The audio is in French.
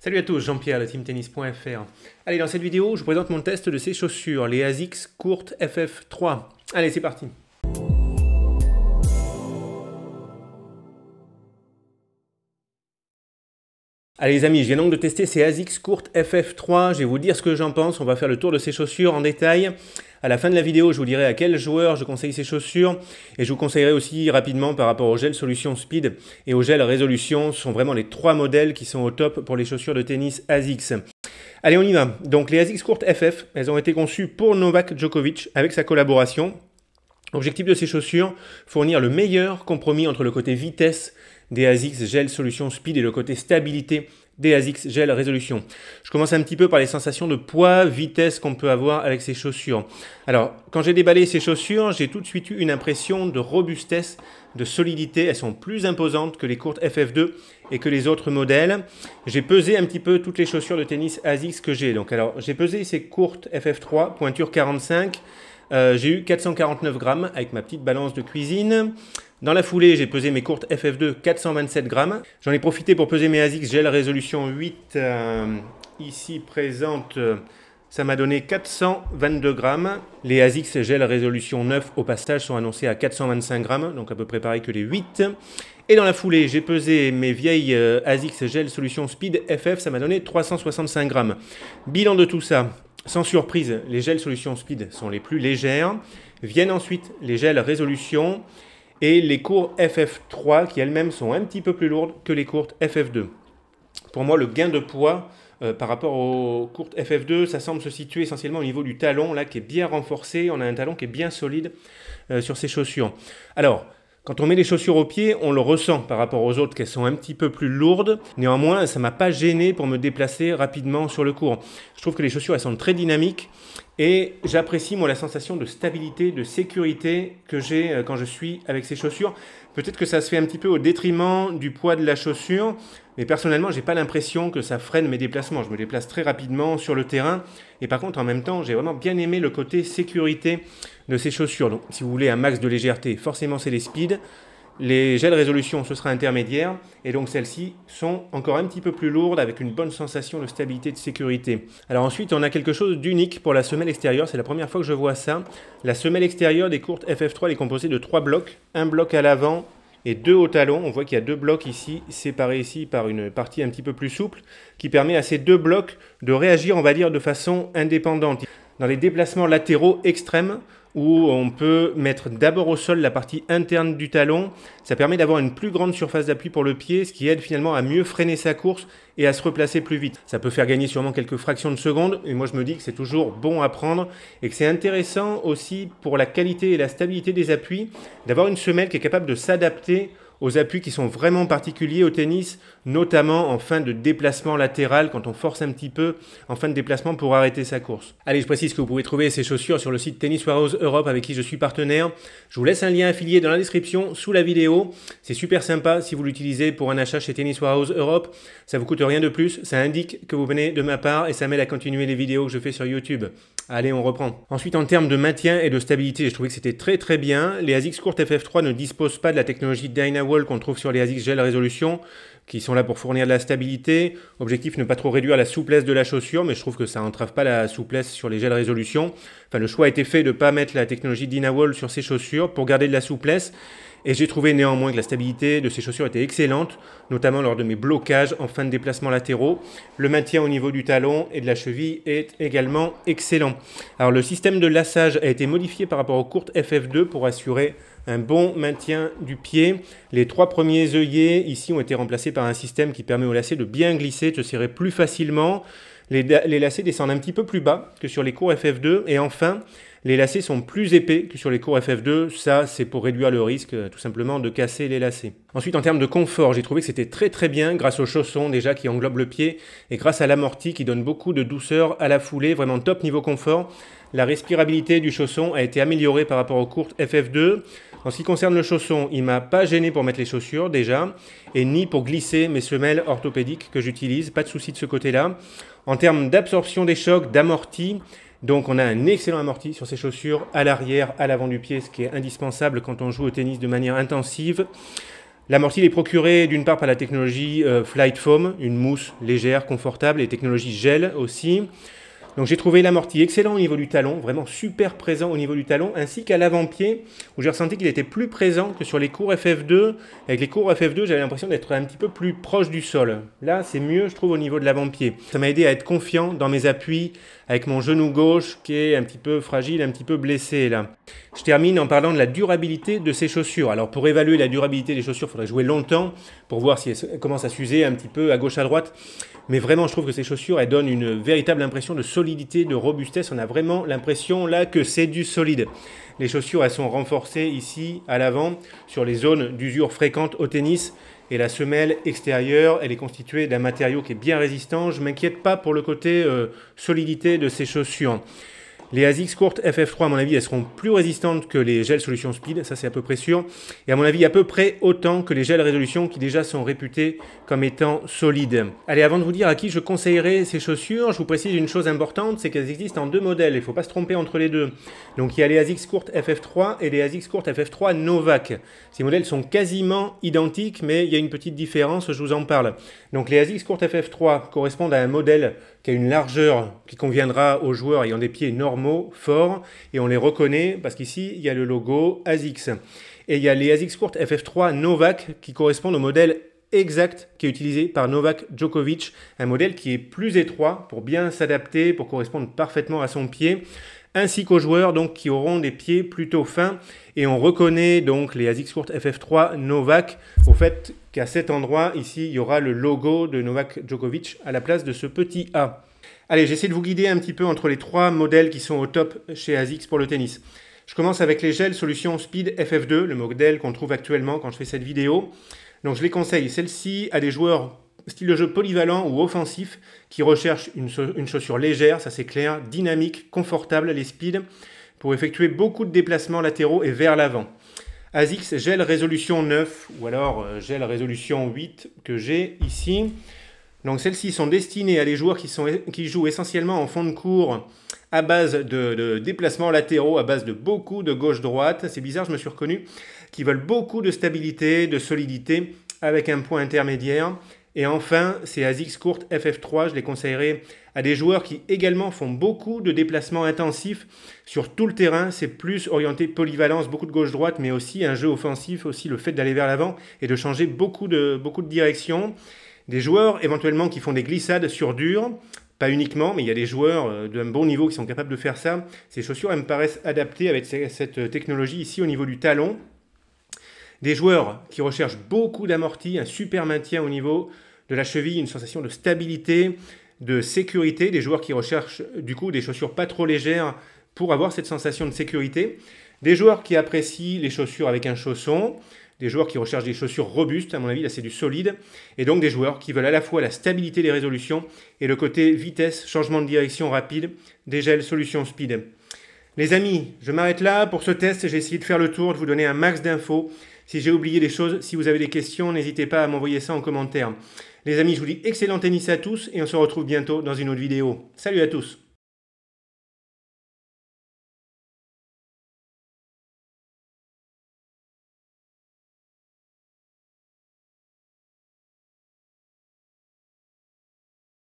Salut à tous, Jean-Pierre de teamtennis.fr. Allez, dans cette vidéo, je vous présente mon test de ces chaussures, les ASICS COURT FF3. Allez, c'est parti Allez les amis, je viens donc de tester ces ASICS courtes FF3, je vais vous dire ce que j'en pense, on va faire le tour de ces chaussures en détail. À la fin de la vidéo, je vous dirai à quel joueur je conseille ces chaussures et je vous conseillerai aussi rapidement par rapport au gel Solution Speed et au gel Résolution. Ce sont vraiment les trois modèles qui sont au top pour les chaussures de tennis ASICS. Allez, on y va. Donc les ASICS Court FF, elles ont été conçues pour Novak Djokovic avec sa collaboration. Objectif de ces chaussures, fournir le meilleur compromis entre le côté vitesse des ASICS Gel Solution Speed et le côté stabilité des ASICS Gel Résolution. Je commence un petit peu par les sensations de poids, vitesse qu'on peut avoir avec ces chaussures. Alors, quand j'ai déballé ces chaussures, j'ai tout de suite eu une impression de robustesse, de solidité. Elles sont plus imposantes que les courtes FF2 et que les autres modèles. J'ai pesé un petit peu toutes les chaussures de tennis ASICS que j'ai. Donc, alors, j'ai pesé ces courtes FF3, pointure 45. Euh, j'ai eu 449 grammes avec ma petite balance de cuisine. Dans la foulée, j'ai pesé mes courtes FF2 427 grammes. J'en ai profité pour peser mes ASICS gel résolution 8 euh, ici présente. Euh, ça m'a donné 422 grammes. Les ASICS gel résolution 9 au passage sont annoncés à 425 grammes, donc à peu près pareil que les 8. Et dans la foulée, j'ai pesé mes vieilles euh, ASICS gel solution speed FF, ça m'a donné 365 grammes. Bilan de tout ça, sans surprise, les gels solution speed sont les plus légères. Viennent ensuite les gels résolution et les cours FF3 qui elles-mêmes sont un petit peu plus lourdes que les courtes FF2. Pour moi, le gain de poids euh, par rapport aux courtes FF2, ça semble se situer essentiellement au niveau du talon, là, qui est bien renforcé. On a un talon qui est bien solide euh, sur ces chaussures. Alors, quand on met les chaussures au pieds, on le ressent par rapport aux autres, qu'elles sont un petit peu plus lourdes. Néanmoins, ça m'a pas gêné pour me déplacer rapidement sur le cours. Je trouve que les chaussures, elles sont très dynamiques et j'apprécie moi la sensation de stabilité, de sécurité que j'ai euh, quand je suis avec ces chaussures. Peut-être que ça se fait un petit peu au détriment du poids de la chaussure. Mais personnellement, j'ai pas l'impression que ça freine mes déplacements. Je me déplace très rapidement sur le terrain. Et par contre, en même temps, j'ai vraiment bien aimé le côté sécurité de ces chaussures. Donc, si vous voulez un max de légèreté, forcément, c'est les speeds. Les gels résolution, ce sera intermédiaire. Et donc, celles-ci sont encore un petit peu plus lourdes avec une bonne sensation de stabilité et de sécurité. Alors, ensuite, on a quelque chose d'unique pour la semelle extérieure. C'est la première fois que je vois ça. La semelle extérieure des courtes FF3 est composée de trois blocs un bloc à l'avant, et deux hauts talons. On voit qu'il y a deux blocs ici, séparés ici par une partie un petit peu plus souple, qui permet à ces deux blocs de réagir, on va dire, de façon indépendante. Dans les déplacements latéraux extrêmes, où on peut mettre d'abord au sol la partie interne du talon. Ça permet d'avoir une plus grande surface d'appui pour le pied, ce qui aide finalement à mieux freiner sa course et à se replacer plus vite. Ça peut faire gagner sûrement quelques fractions de seconde, et moi je me dis que c'est toujours bon à prendre, et que c'est intéressant aussi pour la qualité et la stabilité des appuis d'avoir une semelle qui est capable de s'adapter aux appuis qui sont vraiment particuliers au tennis, notamment en fin de déplacement latéral, quand on force un petit peu en fin de déplacement pour arrêter sa course. Allez, je précise que vous pouvez trouver ces chaussures sur le site Tennis Warehouse Europe avec qui je suis partenaire. Je vous laisse un lien affilié dans la description sous la vidéo. C'est super sympa si vous l'utilisez pour un achat chez Tennis Warehouse Europe. Ça vous coûte rien de plus, ça indique que vous venez de ma part et ça m'aide à continuer les vidéos que je fais sur YouTube. Allez, on reprend. Ensuite, en termes de maintien et de stabilité, je trouvais que c'était très très bien. Les ASICS Court FF3 ne disposent pas de la technologie Dynawall qu'on trouve sur les ASICS Gel résolution, qui sont là pour fournir de la stabilité. Objectif, ne pas trop réduire la souplesse de la chaussure, mais je trouve que ça n'entrave pas la souplesse sur les gels résolution. Enfin, le choix a été fait de ne pas mettre la technologie Dynawall sur ces chaussures pour garder de la souplesse. Et j'ai trouvé néanmoins que la stabilité de ces chaussures était excellente, notamment lors de mes blocages en fin de déplacement latéraux. Le maintien au niveau du talon et de la cheville est également excellent. Alors le système de lassage a été modifié par rapport aux courtes FF2 pour assurer un bon maintien du pied. Les trois premiers œillets ici ont été remplacés par un système qui permet au lacet de bien glisser, de se serrer plus facilement. Les, lacets descendent un petit peu plus bas que sur les cours FF2. Et enfin, les lacets sont plus épais que sur les cours FF2. Ça, c'est pour réduire le risque euh, tout simplement de casser les lacets. Ensuite, en termes de confort, j'ai trouvé que c'était très très bien grâce aux chaussons déjà qui englobent le pied et grâce à l'amorti qui donne beaucoup de douceur à la foulée. Vraiment top niveau confort. La respirabilité du chausson a été améliorée par rapport aux courtes FF2. En ce qui concerne le chausson, il m'a pas gêné pour mettre les chaussures déjà, et ni pour glisser mes semelles orthopédiques que j'utilise, pas de souci de ce côté-là. En termes d'absorption des chocs, d'amorti, donc on a un excellent amorti sur ces chaussures, à l'arrière, à l'avant du pied, ce qui est indispensable quand on joue au tennis de manière intensive. L'amorti est procuré d'une part par la technologie euh, Flight Foam, une mousse légère, confortable, et technologie gel aussi. Donc j'ai trouvé l'amorti excellent au niveau du talon, vraiment super présent au niveau du talon, ainsi qu'à l'avant-pied, où j'ai ressenti qu'il était plus présent que sur les cours FF2. Avec les cours FF2, j'avais l'impression d'être un petit peu plus proche du sol. Là, c'est mieux, je trouve, au niveau de l'avant-pied. Ça m'a aidé à être confiant dans mes appuis, avec mon genou gauche qui est un petit peu fragile, un petit peu blessé là. Je termine en parlant de la durabilité de ces chaussures. Alors pour évaluer la durabilité des chaussures, il faudrait jouer longtemps pour voir si elles commencent à s'user un petit peu à gauche à droite. Mais vraiment, je trouve que ces chaussures, elles donnent une véritable impression de solidité de robustesse. On a vraiment l'impression là que c'est du solide. Les chaussures, elles sont renforcées ici à l'avant sur les zones d'usure fréquentes au tennis. Et la semelle extérieure, elle est constituée d'un matériau qui est bien résistant. Je m'inquiète pas pour le côté euh, solidité de ces chaussures. Les ASICS Court FF3, à mon avis, elles seront plus résistantes que les gels solution speed, ça c'est à peu près sûr. Et à mon avis, à peu près autant que les gels résolution qui déjà sont réputés comme étant solides. Allez, avant de vous dire à qui je conseillerais ces chaussures, je vous précise une chose importante, c'est qu'elles existent en deux modèles, il ne faut pas se tromper entre les deux. Donc il y a les ASICS Court FF3 et les ASICS Court FF3 Novak. Ces modèles sont quasiment identiques, mais il y a une petite différence, je vous en parle. Donc les ASICS Court FF3 correspondent à un modèle qui a une largeur qui conviendra aux joueurs ayant des pieds normaux, forts, et on les reconnaît parce qu'ici, il y a le logo ASICS. Et il y a les ASICS Court FF3 Novak qui correspondent au modèle exact qui est utilisé par Novak Djokovic, un modèle qui est plus étroit pour bien s'adapter, pour correspondre parfaitement à son pied ainsi qu'aux joueurs donc qui auront des pieds plutôt fins. Et on reconnaît donc les Court FF3 Novak au fait qu'à cet endroit ici il y aura le logo de Novak Djokovic à la place de ce petit A. Allez, j'essaie de vous guider un petit peu entre les trois modèles qui sont au top chez ASICS pour le tennis. Je commence avec les gels solution Speed FF2, le modèle qu'on trouve actuellement quand je fais cette vidéo. Donc je les conseille. Celle-ci à des joueurs style de jeu polyvalent ou offensif qui recherche une, chaussure légère, ça c'est clair, dynamique, confortable, les speeds, pour effectuer beaucoup de déplacements latéraux et vers l'avant. ASICS gel résolution 9 ou alors euh, gel résolution 8 que j'ai ici. Donc celles-ci sont destinées à les joueurs qui, sont, qui, jouent essentiellement en fond de cours à base de, de déplacements latéraux, à base de beaucoup de gauche-droite. C'est bizarre, je me suis reconnu. Qui veulent beaucoup de stabilité, de solidité, avec un point intermédiaire. Et enfin, ces ASICS courtes FF3, je les conseillerais à des joueurs qui également font beaucoup de déplacements intensifs sur tout le terrain. C'est plus orienté polyvalence, beaucoup de gauche-droite, mais aussi un jeu offensif, aussi le fait d'aller vers l'avant et de changer beaucoup de, beaucoup de directions. Des joueurs éventuellement qui font des glissades sur dur, pas uniquement, mais il y a des joueurs euh, d'un bon niveau qui sont capables de faire ça. Ces chaussures, elles me paraissent adaptées avec cette technologie ici au niveau du talon. Des joueurs qui recherchent beaucoup d'amortis, un super maintien au niveau de la cheville, une sensation de stabilité, de sécurité. Des joueurs qui recherchent du coup des chaussures pas trop légères pour avoir cette sensation de sécurité. Des joueurs qui apprécient les chaussures avec un chausson. Des joueurs qui recherchent des chaussures robustes, à mon avis là c'est du solide. Et donc des joueurs qui veulent à la fois la stabilité des résolutions et le côté vitesse, changement de direction rapide, des gels solutions speed. Les amis, je m'arrête là pour ce test. J'ai essayé de faire le tour, de vous donner un max d'infos si j'ai oublié des choses, si vous avez des questions, n'hésitez pas à m'envoyer ça en commentaire. Les amis, je vous dis excellent tennis à tous et on se retrouve bientôt dans une autre vidéo. Salut à tous